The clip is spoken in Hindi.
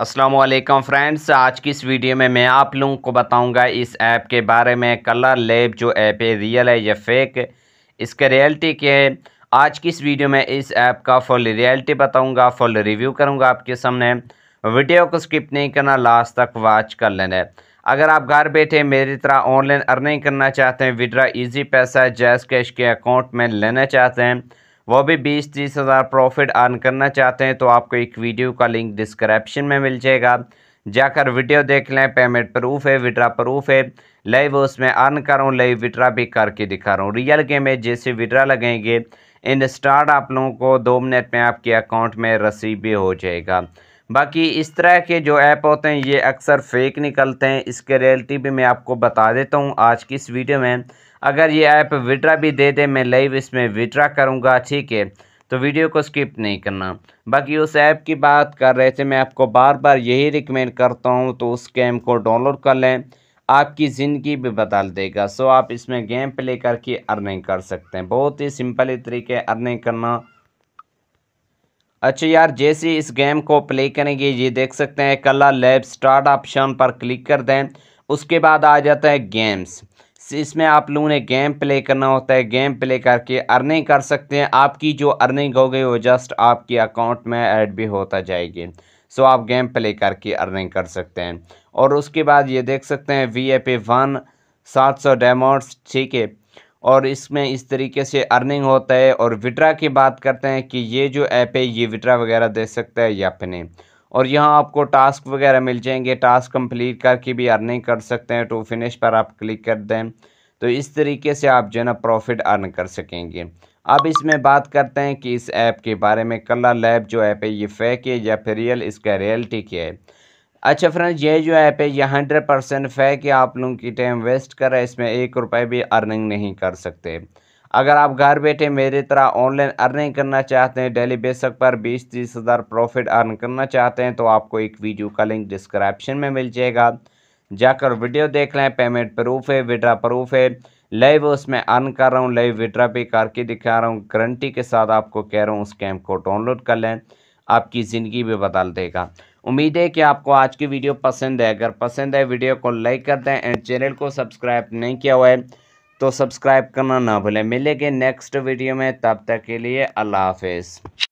असलम फ्रेंड्स आज की इस वीडियो में मैं आप लोगों को बताऊंगा इस ऐप के बारे में कलर लेब जो ऐप है रियल है या फेक इसका रियलिटी क्या है आज की इस वीडियो में इस ऐप का फुल रियलिटी बताऊंगा फुल रिव्यू करूंगा आपके सामने वीडियो को स्किप नहीं करना लास्ट तक वॉच कर लेना है अगर आप घर बैठे मेरी तरह ऑनलाइन अर्निंग करना चाहते हैं विड्रा ईजी पैसा जैस कैश के अकाउंट में लेना चाहते हैं वो भी बीस तीस हज़ार प्रॉफिट अर्न करना चाहते हैं तो आपको एक वीडियो का लिंक डिस्क्रिप्शन में मिल जाएगा जाकर वीडियो देख लें पेमेंट प्रूफ है विड्रा प्रूफ है लाइव उसमें अर्न कर रहा लाइव विड्रा भी करके दिखा रहा हूँ रियल गेम है जैसे विड्रा लगेंगे इन स्टार्ट आप लोगों को दो मिनट में आपके अकाउंट में रसीद भी हो जाएगा बाकी इस तरह के जो ऐप होते हैं ये अक्सर फेक निकलते हैं इसके रियलिटी भी मैं आपको बता देता हूँ आज की इस वीडियो में अगर ये ऐप विड्रा भी दे दे मैं लाइव इसमें विड्रा करूँगा ठीक है तो वीडियो को स्किप नहीं करना बाकी उस ऐप की बात कर रहे थे मैं आपको बार बार यही रिकमेंड करता हूँ तो उस गेम को डाउनलोड कर लें आपकी ज़िंदगी भी बदल देगा सो आप इसमें गेम प्ले करके अर्निंग कर सकते हैं बहुत ही सिंपल तरीके अर्निंग करना अच्छा यार जैसे इस गेम को प्ले करेंगे ये देख सकते हैं कलर लैब स्टार्ट ऑप्शन पर क्लिक कर दें उसके बाद आ जाता है गेम्स इसमें आप लोगों ने गेम प्ले करना होता है गेम प्ले करके अर्निंग कर सकते हैं आपकी जो अर्निंग हो गई वो जस्ट आपके अकाउंट में ऐड भी होता जाएगी सो आप गेम प्ले करके अर्निंग कर सकते हैं और उसके बाद ये देख सकते हैं वी ए पी वन सात सौ डेमोट्स ठीक है और इसमें इस तरीके से अर्निंग होता है और विड्रा की बात करते हैं कि ये जो ऐप है ये विड्रा वगैरह दे सकता है या फिर नहीं और यहाँ आपको टास्क वगैरह मिल जाएंगे टास्क कंप्लीट करके भी अर्निंग कर सकते हैं टू फिनिश पर आप क्लिक कर दें तो इस तरीके से आप जो है ना प्रॉफिट अर्न कर सकेंगे अब इसमें बात करते हैं कि इस ऐप के बारे में कला लैब जो ऐप है ये फेक है या फिर रियल इसका रियलिटी क्या है अच्छा फ्रेंड्स ये जो ऐप है ये हंड्रेड परसेंट फेक कि आप लोगों की टाइम वेस्ट कर रहा है इसमें एक रुपये भी अर्निंग नहीं कर सकते अगर आप घर बैठे मेरे तरह ऑनलाइन अर्निंग करना चाहते हैं डेली बेसक पर बीस तीस हज़ार प्रॉफिट अर्न करना चाहते हैं तो आपको एक वीडियो का लिंक डिस्क्रिप्शन में मिल जाएगा जाकर वीडियो देख लें पेमेंट प्रूफ है विड्रा प्रूफ है लाइव उसमें अर्न कर रहा हूँ लाइव विड्रा पे करके दिखा रहा हूँ गारंटी के साथ आपको कह रहा हूँ उस कैम्प को डाउनलोड कर लें आपकी ज़िंदगी भी बदल देगा उम्मीद है कि आपको आज की वीडियो पसंद है अगर पसंद है वीडियो को लाइक कर दें एंड चैनल को सब्सक्राइब नहीं किया हुआ है तो सब्सक्राइब करना ना भूलें मिलेंगे नेक्स्ट वीडियो में तब तक के लिए अल्लाह हाफिज़